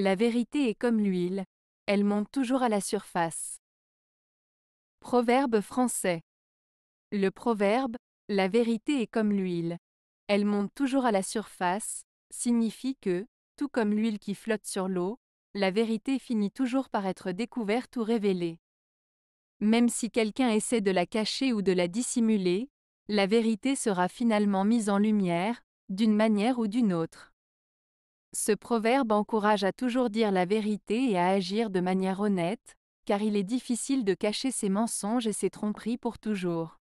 La vérité est comme l'huile, elle monte toujours à la surface. Proverbe français. Le proverbe La vérité est comme l'huile, elle monte toujours à la surface signifie que, tout comme l'huile qui flotte sur l'eau, la vérité finit toujours par être découverte ou révélée. Même si quelqu'un essaie de la cacher ou de la dissimuler, la vérité sera finalement mise en lumière, d'une manière ou d'une autre. Ce proverbe encourage à toujours dire la vérité et à agir de manière honnête, car il est difficile de cacher ses mensonges et ses tromperies pour toujours.